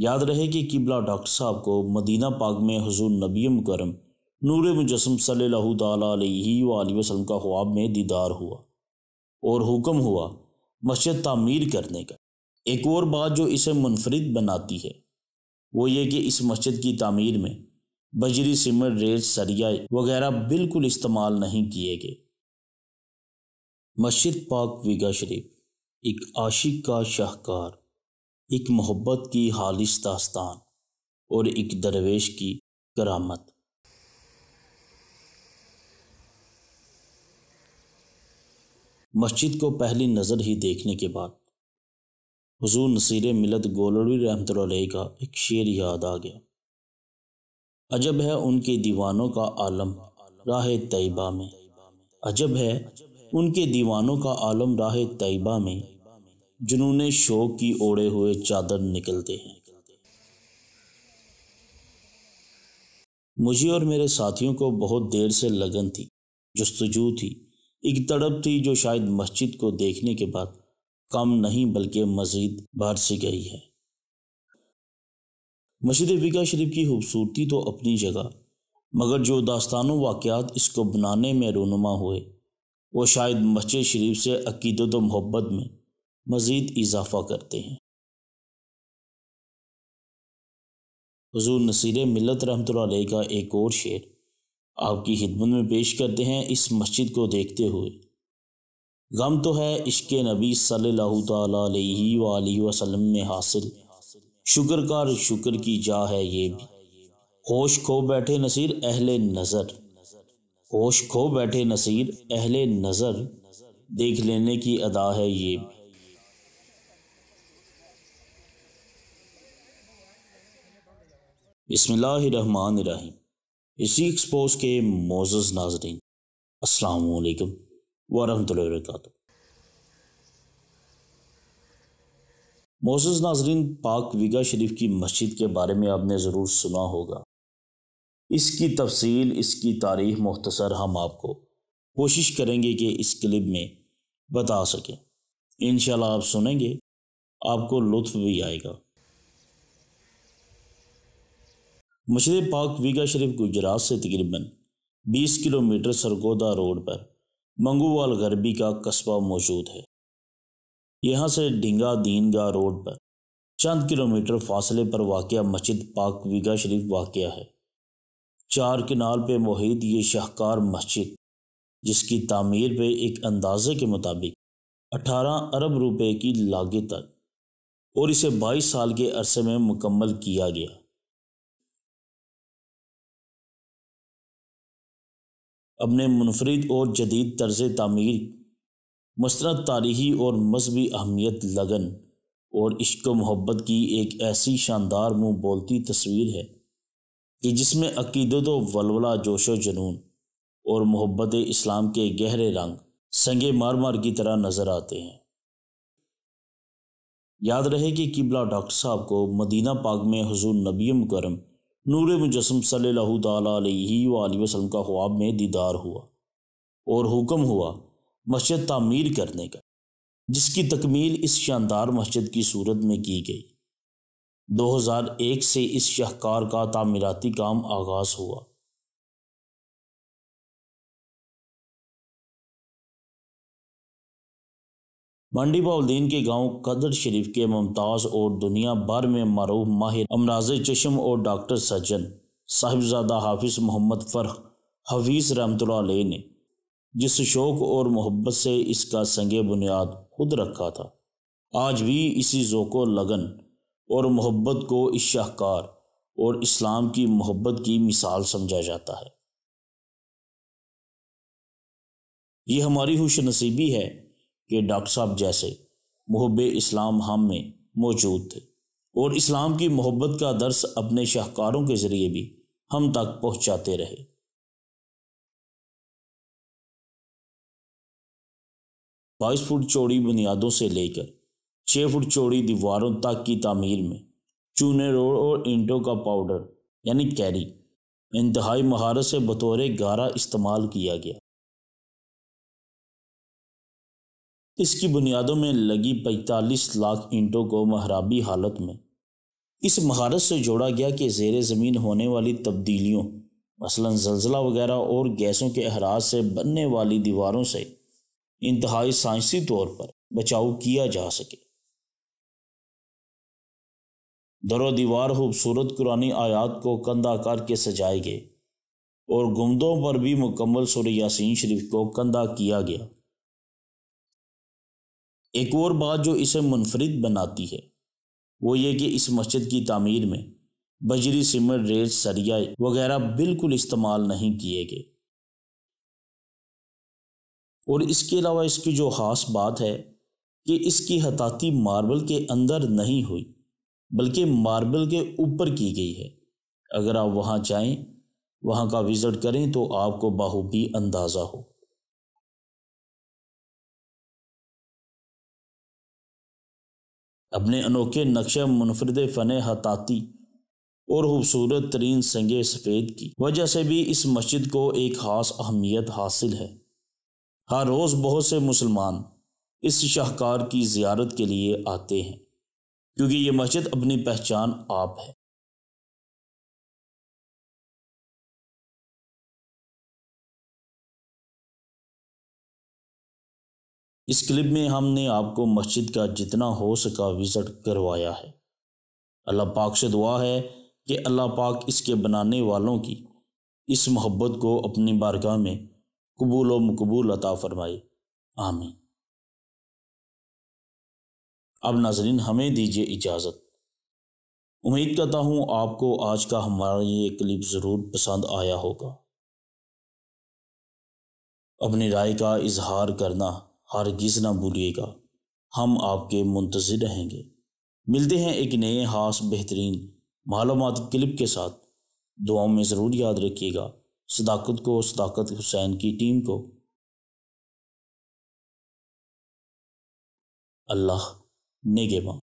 याद रहे कि किबला डॉक्टर साहब को मदीना पाक में हजूर नबी मुकरम नूर मुजस्म सल्लल्लाहु अलैहि वसल्लम का ख्वाब में दीदार हुआ और हुक्म हुआ मस्जिद तामीर करने का एक और बात जो इसे मुनफरद बनाती है वो ये कि इस मस्जिद की तामीर में बजरी सिमर रेत सरिया वगैरह बिल्कुल इस्तेमाल नहीं किए गए मस्जिद पाक विगा शरीफ एक आशिक का शाहकार एक मोहब्बत की हालिस दास्तान और एक दरवेश की करामत मस्जिद को पहली नज़र ही देखने के बाद हजू नसीर मिलत गोलड़ी रहमत का एक शेर याद आ गया अजब है उनके दीवानों का आलम राह तयबा में अजब है उनके दीवानों का आलम राह तयबा में जुनून शोक की ओढ़े हुए चादर निकलते हैं मुझे और मेरे साथियों को बहुत देर से लगन थी जस्तजू थी एक तड़प थी जो शायद मस्जिद को देखने के बाद कम नहीं बल्कि मजीद बाहर से गई है मस्जिद विका शरीफ की खूबसूरती तो अपनी जगह मगर जो दास्तानों वाक़ात इसको बनाने में रोनुमा हुए वो शायद मस्जिद शरीफ से अकीदत मोहब्बत में मज़ीद इजाफा करते हैं हजूर नसीर मिलत रहमत का एक और शेर आपकी खिदमत में पेश करते हैं इस मस्जिद को देखते हुए गम तो है इश्क नबी सल्लल्लाहु अलैहि वसल्लम में हासिल शुक्र का शुक्र की जा है ये भी होश खो बैठे नसीर अहल नज़र होश खो बैठे नसीर अहल नज़र देख लेने की अदा है ये भी बिस्मिल्लाहिर्रहमानिर्रहीम इसी एक्सपोज के मोज़ नाजरीन असलकम वरहमत वर्क मोज़ नाजरीन पाक विगा शरीफ की मस्जिद के बारे में आपने ज़रूर सुना होगा इसकी तफसील इसकी तारीख मुख्तसर हम आपको कोशिश करेंगे कि इस क्लिप में बता सकें इन आप सुनेंगे आपको लुत्फ भी आएगा मशरे पाक वीगा शरीफ गुजरात से तकरीबन 20 किलोमीटर सरगोदा रोड पर मंगूवाल गरबी का कस्बा मौजूद है यहाँ से ढिंगा दीनगा रोड पर चंद किलोमीटर फासले पर वाक़ मस्जिद पाक वीगा शरीफ वाक़ है चार किनार पे मुहित ये शाहकार मस्जिद जिसकी तामीर पे एक अंदाजे के मुताबिक 18 अरब रुपए की लागत तक और इसे 22 साल के अरसे में मुकम्मल किया गया अपने मुनफरद और जदीद तर्ज तमीर मसरत तारीखी और मजहबी अहमियत लगन और इश्क मोहब्बत की एक ऐसी शानदार मुँह बोलती तस्वीर है कि जिसमें अकीदत वलवला जोश जनून और मोहब्बत इस्लाम के गहरे रंग संगे मार मार की तरह नज़र आते हैं याद रहे कि किबला डॉक्टर साहब को मदीना पाक में हजूर नबी करम नूर मुजस्म सल्लल्लाहु वसलम का ख्वाब में दीदार हुआ और हुक्म हुआ मस्जिद तामीर करने का जिसकी तकमील इस शानदार मस्जिद की सूरत में की गई 2001 से इस शहकार का तामीराती काम आगाज़ हुआ मंडी बाउद्दीन के गांव कदर शरीफ के मुमताज़ और दुनिया भर में मरूफ माहिर अमराज चशम और डॉक्टर सज्जन साहिबजादा हाफिज़ मोहम्मद फ़र हफीज़ रहमत ने जिस शौक़ और मोहब्बत से इसका संग बुनियाद खुद रखा था आज भी इसी ज़ोको लगन और मोहब्बत को इस शाहकार और इस्लाम की मोहब्बत की मिसाल समझा जाता है ये हमारी खुश नसीबी है के डॉक्टर साहब जैसे महब इस्लाम हम में मौजूद थे और इस्लाम की मोहब्बत का दर्स अपने शाहकारों के ज़रिए भी हम तक पहुँचाते रहे बाईस फुट चौड़ी बुनियादों से लेकर छः फुट चौड़ी दीवारों तक की तमीर में चूने रोड और इंटों का पाउडर यानी कैरी इंतहाई महारत से बतौर गारा इस्तेमाल किया गया इसकी बुनियादों में लगी 45 लाख ईंटों को महराबी हालत में इस महारत से जोड़ा गया कि जेर ज़मीन होने वाली तब्दीलियों मसलन जलजिला वगैरह और गैसों के अहराज से बनने वाली दीवारों से इंतहाई साइंसी तौर पर बचाव किया जा सके दरो दीवार खूबसूरत कुरानी आयात को कंधाकार के सजाए गए और गुमदों पर भी मुकम्मल सुर यासिन शरीफ को कंधा किया गया एक और बात जो इसे मुनफरद बनाती है वो ये कि इस मस्जिद की तमीर में बजरी सिमर रेत सरिया वगैरह बिल्कुल इस्तेमाल नहीं किए गए और इसके अलावा इसकी जो ख़ास बात है कि इसकी हताती मार्बल के अंदर नहीं हुई बल्कि मार्बल के ऊपर की गई है अगर आप वहाँ जाएं वहाँ का विज़िट करें तो आपको बाहूबी अंदाज़ा हो अपने अनोखे नक्शे मुनफरद फ़न हताती और खूबसूरत तरीन संग सफ़ेद की वजह से भी इस मस्जिद को एक ख़ास अहमियत हासिल है हर रोज़ बहुत से मुसलमान इस शाहकार की ज़्यारत के लिए आते हैं क्योंकि ये मस्जिद अपनी पहचान आप है इस क्लिप में हमने आपको मस्जिद का जितना हो सका विज़िट करवाया है अल्लाह पाक से दुआ है कि अल्लाह पाक इसके बनाने वालों की इस मोहब्बत को अपनी बारगाह में कबूल व मकबूल अता फरमाए आमीन अब नाजरीन हमें दीजिए इजाज़त उम्मीद करता हूँ आपको आज का हमारा ये क्लिप ज़रूर पसंद आया होगा अपनी राय का इजहार करना हरगिज़ ना भूलिएगा हम आपके मुंतज़र रहेंगे मिलते हैं एक नए हास बेहतरीन मालूम क्लिप के साथ दुआओं में ज़रूर याद रखिएगा सदाकत को सदाकत हुसैन की टीम को अल्लाह नेगेबा